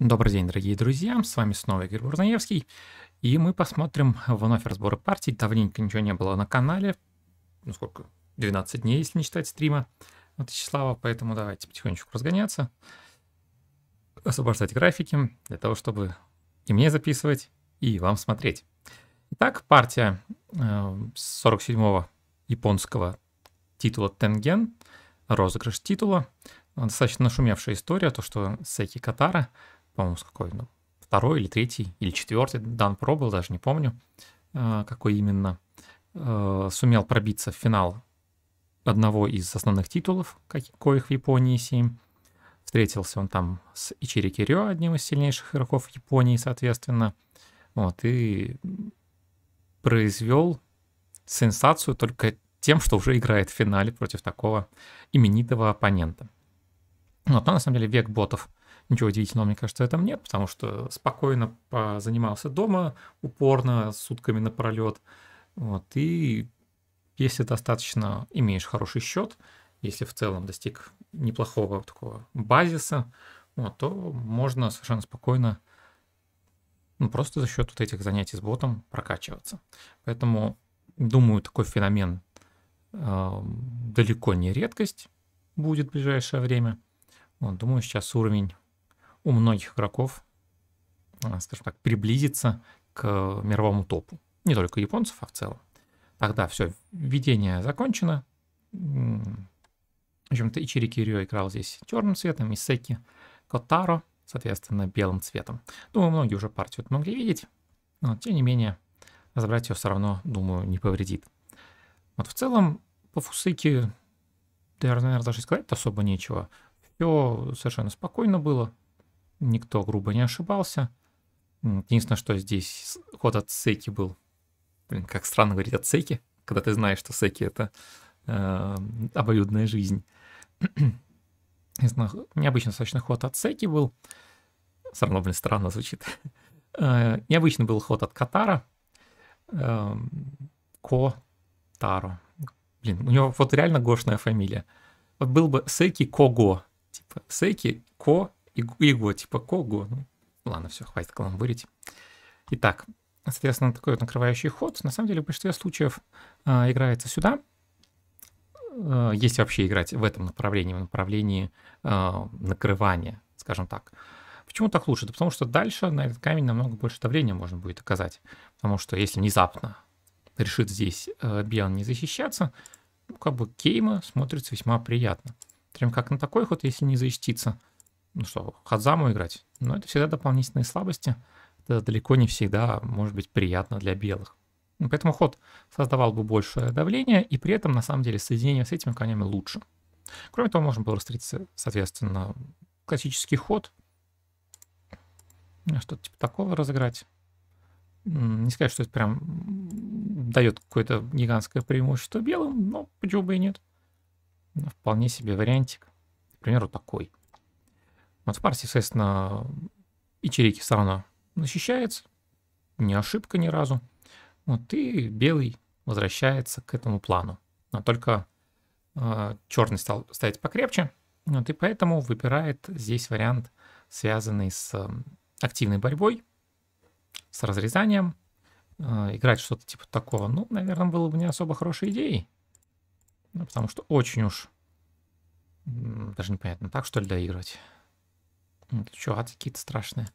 Добрый день, дорогие друзья, с вами снова Игорь Бурнаевский, и мы посмотрим вновь разборы партий, давненько ничего не было на канале, ну сколько, 12 дней, если не считать стрима от Вячеслава, поэтому давайте потихонечку разгоняться, освобождать графики для того, чтобы и мне записывать, и вам смотреть. Итак, партия 47-го э, японского титула Тенген, розыгрыш титула, достаточно нашумевшая история, то, что Секи Катара — по-моему, какой, ну, второй или третий, или четвертый, Дан Про даже не помню, э, какой именно, э, сумел пробиться в финал одного из основных титулов, коих в Японии 7. Встретился он там с Ичири Кирио, одним из сильнейших игроков Японии, соответственно. Вот, и произвел сенсацию только тем, что уже играет в финале против такого именитого оппонента. Вот, ну, а но на самом деле век ботов Ничего удивительного, мне кажется, в этом нет, потому что спокойно занимался дома, упорно, сутками напролет. Вот, и если достаточно имеешь хороший счет, если в целом достиг неплохого такого базиса, вот, то можно совершенно спокойно ну, просто за счет вот этих занятий с ботом прокачиваться. Поэтому, думаю, такой феномен э, далеко не редкость будет в ближайшее время. Вот, думаю, сейчас уровень у многих игроков, э, скажем так, приблизиться к мировому топу. Не только японцев, а в целом. Тогда все, введение закончено. В общем-то, Ичири Кирио играл здесь черным цветом, Исеки Котаро, соответственно, белым цветом. Думаю, многие уже партию могли видеть, но, тем не менее, разобрать ее все равно, думаю, не повредит. Вот в целом, по Фусыке, да, наверное, даже сказать особо нечего. Все совершенно спокойно было, Никто грубо не ошибался. Единственное, что здесь ход от Сейки был. Блин, как странно говорить от Сейки, когда ты знаешь, что Сейки это э, обоюдная жизнь. Необычно, достаточно ход от Сейки был. Все равно, блин, странно звучит. Э, необычный был ход от Катара. Эм, Ко Таро. Блин, у него вот реально гошная фамилия. Вот был бы Сейки Кого. Типа Сейки Ко Иго, типа Кого. Ну, ладно, все, хватит каламбурить. Итак, соответственно, такой вот накрывающий ход. На самом деле, в большинстве случаев э, играется сюда. Э, а, если вообще играть в этом направлении, в направлении э, накрывания, скажем так. Почему так лучше? Да потому что дальше на этот камень намного больше давления можно будет оказать. Потому что если внезапно решит здесь э, Биан не защищаться, ну, как бы Кейма смотрится весьма приятно. Прям как на такой ход, если не защититься, ну что, Хадзаму играть. Но ну, это всегда дополнительные слабости. Это далеко не всегда может быть приятно для белых. Ну, поэтому ход создавал бы большее давление, и при этом, на самом деле, соединение с этими конями лучше. Кроме того, можно было встретиться соответственно, классический ход. Ну, что-то типа такого разыграть. Не сказать, что это прям дает какое-то гигантское преимущество белым, но почему бы и нет. Вполне себе вариантик. Например, вот такой. Вот в партии, соответственно, ячейки сауна защищается, не ошибка ни разу. Вот, и белый возвращается к этому плану. Но только э, а, черный стал ставить покрепче, вот, и поэтому выбирает здесь вариант, связанный с э, активной борьбой, с разрезанием. Э, играть что-то типа такого, ну, наверное, было бы не особо хорошей идеей. Ну, потому что очень уж... Даже непонятно, так что ли доигрывать? Это что, ад какие-то страшные.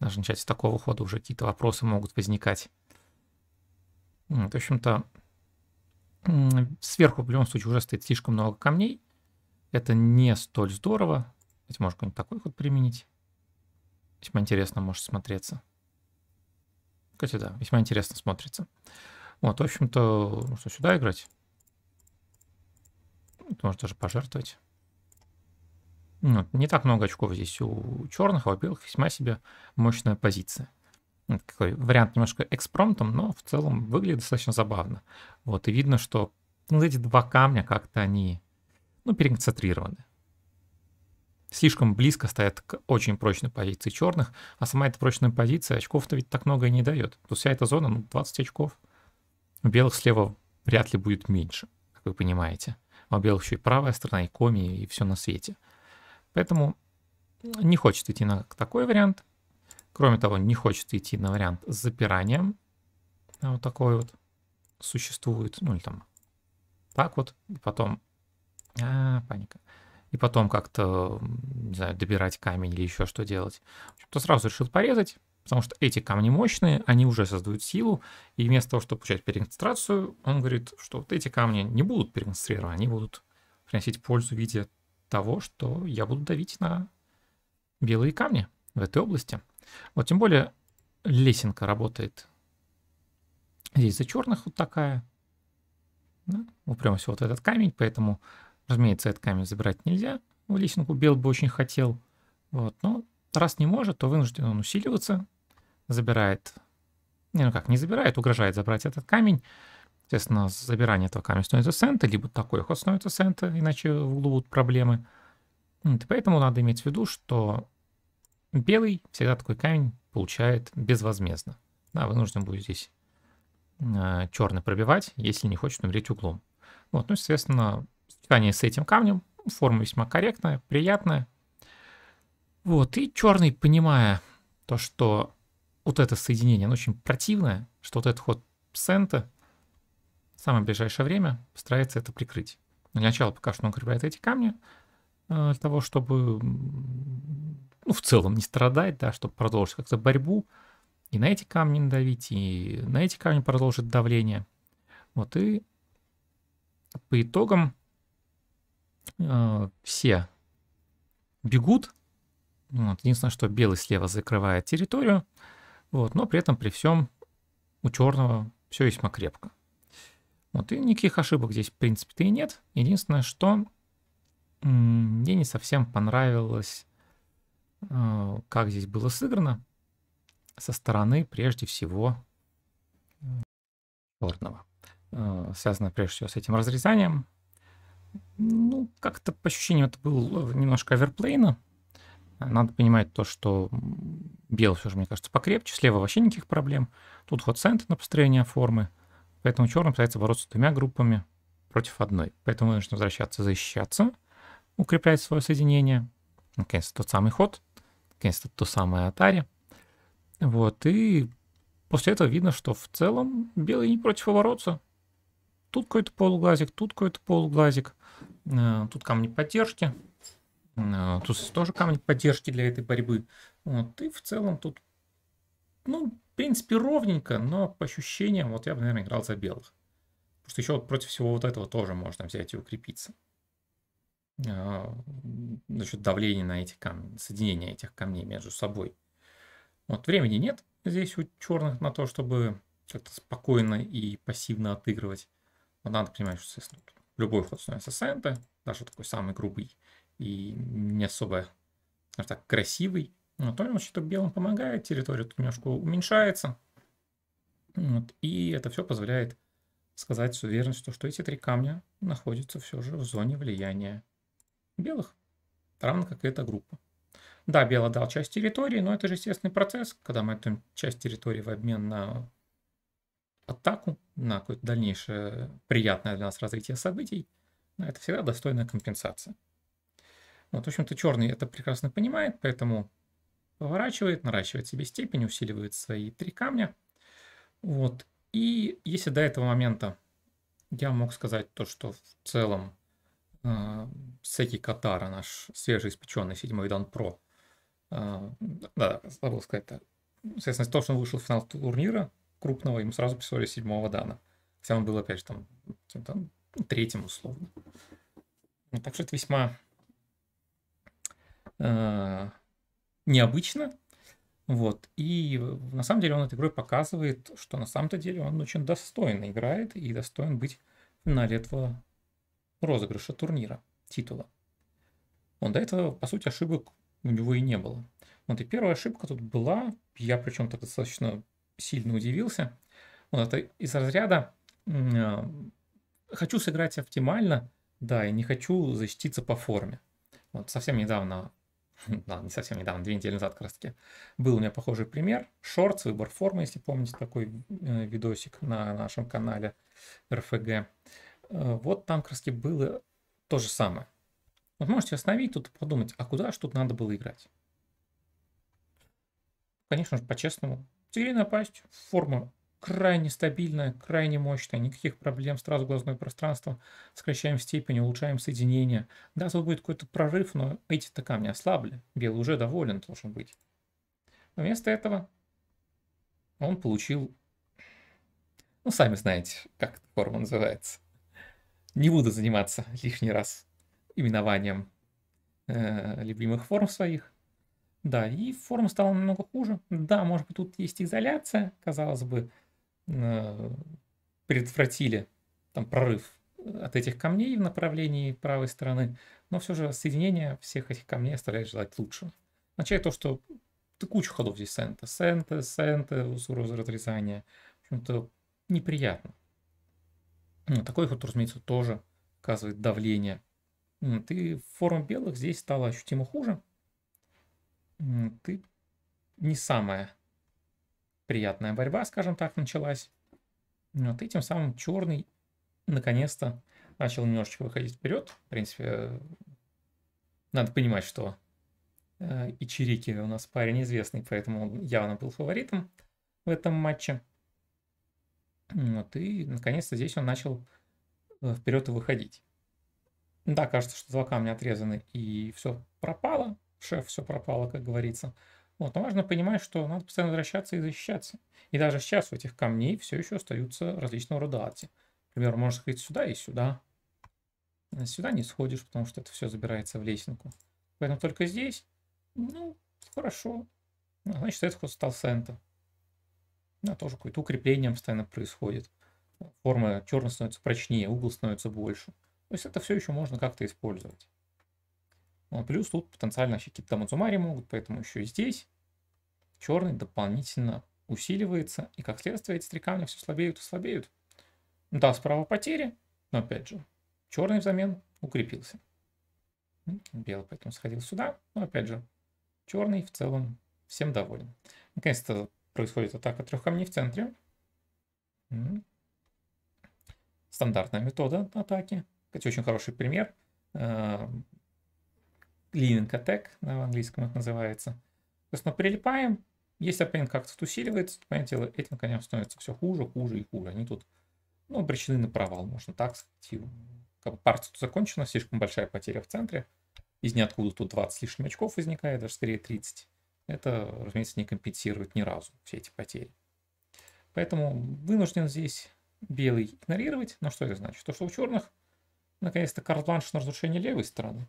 Даже начать с такого хода уже какие-то вопросы могут возникать. в общем-то, сверху в любом случае уже стоит слишком много камней. Это не столь здорово. Ведь можно какой-нибудь такой ход применить. Весьма интересно может смотреться. Кстати, да, весьма интересно смотрится. Вот, в общем-то, что сюда играть? Это можно даже пожертвовать. Ну, не так много очков здесь у черных, а у белых весьма себе мощная позиция. Вот ну, такой вариант немножко экспромтом, но в целом выглядит достаточно забавно. Вот, и видно, что ну, эти два камня как-то они, ну, переконцентрированы. Слишком близко стоят к очень прочной позиции черных, а сама эта прочная позиция очков-то ведь так много и не дает. Тут вся эта зона, ну, 20 очков. У белых слева вряд ли будет меньше, как вы понимаете. А у белых еще и правая сторона, и коми, и все на свете. Поэтому не хочет идти на такой вариант. Кроме того, не хочет идти на вариант с запиранием. А вот такой вот существует. Ну или там так вот. И потом... А, паника. И потом как-то, не знаю, добирать камень или еще что делать. То сразу решил порезать, потому что эти камни мощные, они уже создают силу. И вместо того, чтобы получать переконцентрацию, он говорит, что вот эти камни не будут переконцентрированы, они будут приносить пользу в виде того, что я буду давить на белые камни в этой области. Вот тем более лесенка работает здесь за черных вот такая. Да? Упремся вот этот камень, поэтому, разумеется, этот камень забирать нельзя. В лесенку белый бы очень хотел. Вот, но раз не может, то вынужден он усиливаться. Забирает, не, ну как, не забирает, угрожает забрать этот камень. Естественно, забирание этого камня становится цента, либо такой ход становится цента, иначе в углу будут проблемы. Вот, и поэтому надо иметь в виду, что белый всегда такой камень получает безвозмездно. Да, вы нужно будет здесь э, а, черный пробивать, если не хочет умереть углом. Вот, ну, естественно, стекание с этим камнем, ну, форма весьма корректная, приятная. Вот, и черный, понимая то, что вот это соединение, оно очень противное, что вот этот ход цента самое ближайшее время постарается это прикрыть. Для начала пока что он укрепляет эти камни, э, для того, чтобы ну, в целом не страдать, да, чтобы продолжить как-то борьбу, и на эти камни надавить, и на эти камни продолжить давление. Вот и по итогам э, все бегут. Вот, единственное, что белый слева закрывает территорию, вот, но при этом при всем у черного все весьма крепко. Вот, и никаких ошибок здесь, в принципе-то, и нет. Единственное, что мне не совсем понравилось, э, как здесь было сыграно со стороны, прежде всего, черного. Э, э, связано, прежде всего, с этим разрезанием. Ну, как-то по ощущениям это было немножко оверплейно. Надо понимать то, что белый все же, мне кажется, покрепче. Слева вообще никаких проблем. Тут ход центр на построение формы. Поэтому черный пытается бороться с двумя группами против одной. Поэтому нужно возвращаться, защищаться, укреплять свое соединение. Наконец-то тот самый ход, наконец-то то самое Atari. Вот, и после этого видно, что в целом белые не против бороться. Тут какой-то полуглазик, тут какой-то полуглазик, э, тут камни поддержки, э, тут тоже камни поддержки для этой борьбы. Вот, и в целом тут, ну, в принципе, ровненько, но по ощущениям, вот я бы, наверное, играл за белых. потому что еще вот против всего вот этого тоже можно взять и укрепиться. За счет давления на эти камни, соединения этих камней между собой. Вот времени нет здесь у черных на то, чтобы как-то спокойно и пассивно отыгрывать. Но надо понимать, что здесь любой ход становится сента, даже такой самый грубый и не особо так, красивый, ну то ли он что-то белым помогает, территория тут немножко уменьшается. Вот, и это все позволяет сказать с уверенностью, что эти три камня находятся все же в зоне влияния белых, равно как и эта группа. Да, белый дал часть территории, но это же естественный процесс, когда мы эту часть территории в обмен на атаку, на какое-то дальнейшее приятное для нас развитие событий. Это всегда достойная компенсация. Вот, в общем-то, черный это прекрасно понимает, поэтому поворачивает, наращивает себе степень, усиливает свои три камня. Вот. И если до этого момента я мог сказать то, что в целом э, Секи Катара, наш свежеиспеченный седьмой Дан Про, э, да, забыл сказать, -то. соответственно, то, что он вышел в финал турнира крупного, ему сразу присвоили седьмого Дана. Хотя он был, опять же, там, там третьим условно. Ну, так что это весьма э, необычно. Вот. И на самом деле он этой игрой показывает, что на самом-то деле он очень достойно играет и достоин быть в финале этого розыгрыша турнира, титула. Он до этого, по сути, ошибок у него и не было. Вот и первая ошибка тут была, я причем то достаточно сильно удивился. Вот это из разряда а, «хочу сыграть оптимально», да, и не хочу защититься по форме. Вот совсем недавно да, не совсем недавно, две недели назад как раз таки, был у меня похожий пример. Шортс, выбор формы, если помните, такой э, видосик на нашем канале РФГ. Э, вот там как раз таки было то же самое. Вот можете остановить тут подумать, а куда же тут надо было играть? Конечно же, по-честному. Тигре напасть, форма крайне стабильная, крайне мощная, никаких проблем, сразу глазное пространство, сокращаем степень, улучшаем соединение. Да, тут будет какой-то прорыв, но эти-то камни ослабли, белый уже доволен должен быть. Но вместо этого он получил, ну, сами знаете, как эта форма называется. Не буду заниматься лишний раз именованием э, любимых форм своих. Да, и форма стала намного хуже. Да, может быть, тут есть изоляция, казалось бы, Э, предотвратили там прорыв от этих камней в направлении правой стороны, но все же соединение всех этих камней оставляет желать лучшего. Означает то, что ты куча ходов здесь Сента, Сента, Сента, Суроза разрезания. В общем-то, неприятно. Но такой ход, разумеется, тоже оказывает давление. Ты форма белых здесь стала ощутимо хуже. Ты не самая приятная борьба, скажем так, началась. Вот, и тем самым черный наконец-то начал немножечко выходить вперед. В принципе, надо понимать, что э, и Чирики у нас парень известный, поэтому он явно был фаворитом в этом матче. Вот, и наконец-то здесь он начал э, вперед выходить. Да, кажется, что два камня отрезаны и все пропало. Шеф, все пропало, как говорится. Вот, но важно понимать, что надо постоянно возвращаться и защищаться. И даже сейчас у этих камней все еще остаются различного рода арти. Например, можно сходить сюда и сюда. Э, сюда не сходишь, потому что это все забирается в лесенку. Поэтому только здесь, ну, хорошо. А, значит, этот ход стал сента. Да, тоже какое-то укрепление постоянно происходит. Форма черная становится прочнее, угол становится больше. То есть это все еще можно как-то использовать. А, плюс тут потенциально еще какие-то Дамадзумари могут, поэтому еще и здесь черный дополнительно усиливается. И как следствие эти три камня все слабеют и слабеют. Да, справа потери, но опять же, черный взамен укрепился. Белый поэтому сходил сюда, но опять же, черный в целом всем доволен. Наконец-то происходит атака трех камней в центре. Стандартная метода атаки. Кстати, очень хороший пример э, Leaning Attack, да, в английском это называется. Собственно, прилипаем. Если оппонент как-то усиливается, то, понятное дело, этим коням становится все хуже, хуже и хуже. Они тут, ну, причины на провал, можно так сказать. Как бы партия тут закончена, слишком большая потеря в центре. Из ниоткуда тут 20 лишних очков возникает, даже скорее 30. Это, разумеется, не компенсирует ни разу все эти потери. Поэтому вынужден здесь белый игнорировать. Но что это значит? То, что у черных наконец-то карт-бланш на разрушение левой стороны.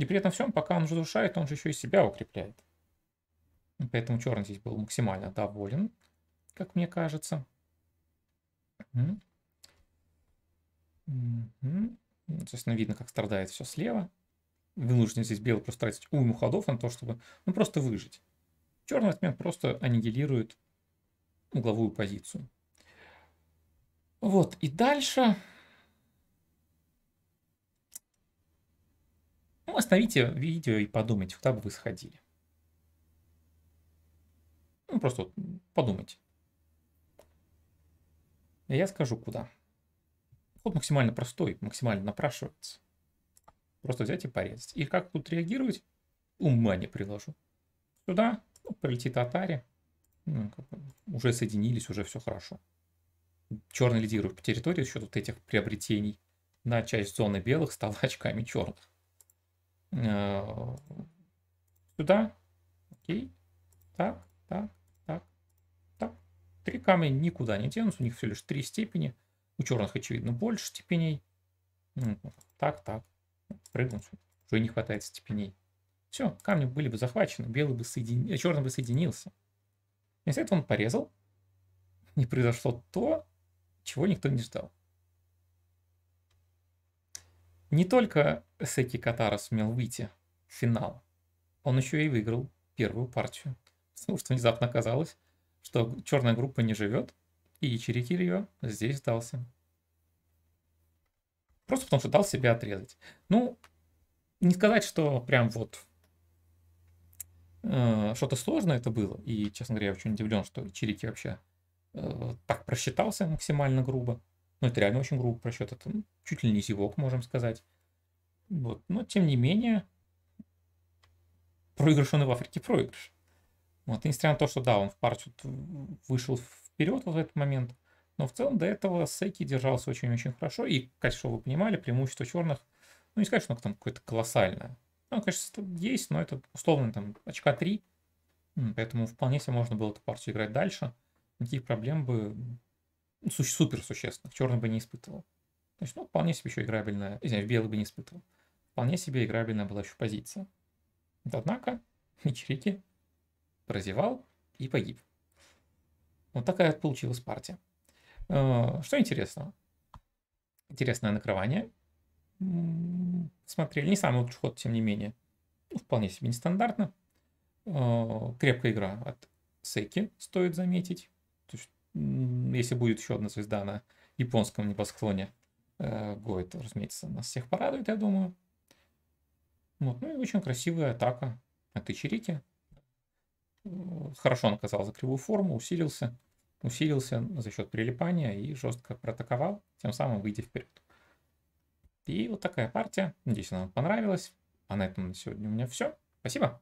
И при этом всем, пока он разрушает, он же еще и себя укрепляет. Поэтому черный здесь был максимально доволен, как мне кажется. Угу. видно, как страдает все слева. Вынужден здесь белый просто тратить уйму ходов на то, чтобы ну, просто выжить. Черный отмен просто аннигилирует угловую позицию. Вот, и дальше остановите видео и подумайте, куда бы вы сходили. Ну, просто вот подумайте. я скажу, куда. Вот максимально простой, максимально напрашивается. Просто взять и порезать. И как тут реагировать? Ума не приложу. Сюда ну, прилетит Атари. Ну, как бы, уже соединились, уже все хорошо. Черный лидирует по территории за счет вот этих приобретений. На часть зоны белых стала очками черных. Э, сюда. Окей. Так, так, так, так. Три камня никуда не тянутся. У них все лишь три степени. У черных, очевидно, больше степеней. Так, так. Прыгнуть. Уже не хватает степеней. Все, камни были бы захвачены, белый бы соедин... Э, черный бы соединился. Вместо этого он порезал, не произошло то, чего никто не ждал. Не только Секи Катара сумел выйти в финал, он еще и выиграл первую партию. Потому что внезапно казалось, что черная группа не живет, и Ячерики ее здесь сдался. Просто потому что дал себя отрезать. Ну, не сказать, что прям вот э, что-то сложное это было. И, честно говоря, я очень удивлен, что Чирики вообще э, так просчитался максимально грубо. Ну, это реально очень грубый просчет. Это ну, чуть ли не зевок, можем сказать. Вот. Но, тем не менее, проигрыш он и в Африке проигрыш. Вот. И несмотря на то, что да, он в партию вышел вперед вот в этот момент, но в целом до этого Секи держался очень-очень хорошо. И, конечно, вы понимали, преимущество черных, ну, не сказать, что оно там какое-то колоссальное. Ну, конечно, есть, но это условно там очка 3. Поэтому вполне себе можно было эту партию играть дальше. Никаких проблем бы ну, супер существенно. В черный бы не испытывал. То есть, ну, вполне себе еще играбельная, извиняюсь, в белый бы не испытывал. Вполне себе играбельная была еще позиция. Однако, Мичерики прозевал и погиб. Вот такая получилась партия. Э, что интересно Интересное накрывание. Смотрели, не самый лучший ход, тем не менее. Ну, вполне себе нестандартно. Э, крепкая игра от Секи, стоит заметить. То есть если будет еще одна звезда на японском небосклоне, Гойд, э, разумеется, нас всех порадует, я думаю. Вот, ну и очень красивая атака от Ичерики. Хорошо он оказал за кривую форму, усилился, усилился за счет прилипания и жестко протаковал, тем самым выйдя вперед. И вот такая партия. Надеюсь, она вам понравилась. А на этом на сегодня у меня все. Спасибо.